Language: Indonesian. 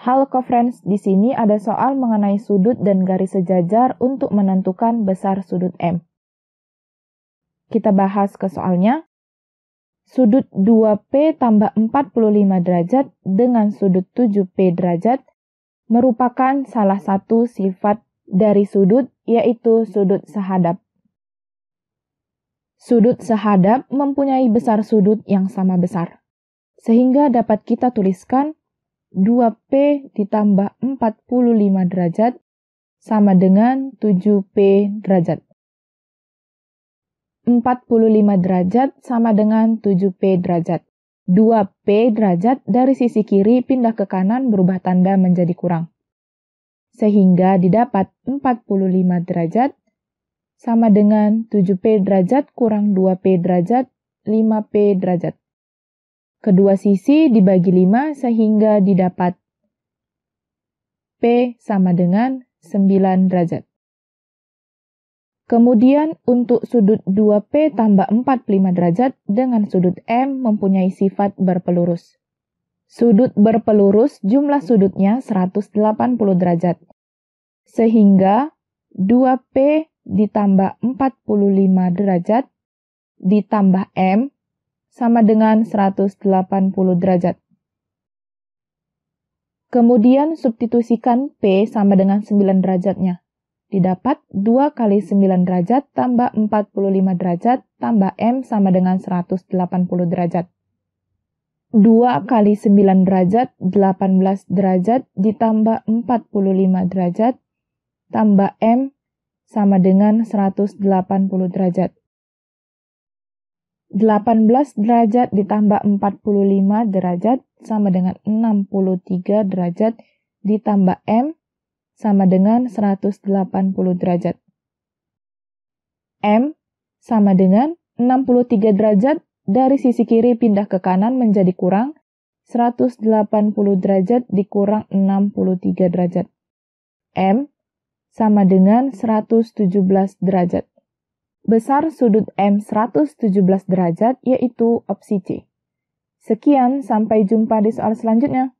Halo friends, di sini ada soal mengenai sudut dan garis sejajar untuk menentukan besar sudut M. Kita bahas ke soalnya. Sudut 2P tambah 45 derajat dengan sudut 7P derajat merupakan salah satu sifat dari sudut, yaitu sudut sehadap. Sudut sehadap mempunyai besar sudut yang sama besar, sehingga dapat kita tuliskan 2P ditambah 45 derajat sama dengan 7P derajat. 45 derajat sama dengan 7P derajat. 2P derajat dari sisi kiri pindah ke kanan berubah tanda menjadi kurang. Sehingga didapat 45 derajat sama dengan 7P derajat kurang 2P derajat, 5P derajat. Kedua sisi dibagi 5 sehingga didapat P sama dengan 9 derajat. Kemudian untuk sudut 2P tambah 45 derajat dengan sudut M mempunyai sifat berpelurus. Sudut berpelurus jumlah sudutnya 180 derajat. Sehingga 2P ditambah 45 derajat ditambah M sama dengan 180 derajat. Kemudian substitusikan P sama dengan 9 derajatnya. Didapat 2 kali 9 derajat tambah 45 derajat tambah M sama dengan 180 derajat. 2 kali 9 derajat 18 derajat ditambah 45 derajat tambah M sama dengan 180 derajat. 18 derajat ditambah 45 derajat sama dengan 63 derajat ditambah M sama dengan 180 derajat. M sama dengan 63 derajat dari sisi kiri pindah ke kanan menjadi kurang 180 derajat dikurang 63 derajat. M sama dengan 117 derajat besar sudut M 117 derajat yaitu opsi C. Sekian, sampai jumpa di soal selanjutnya.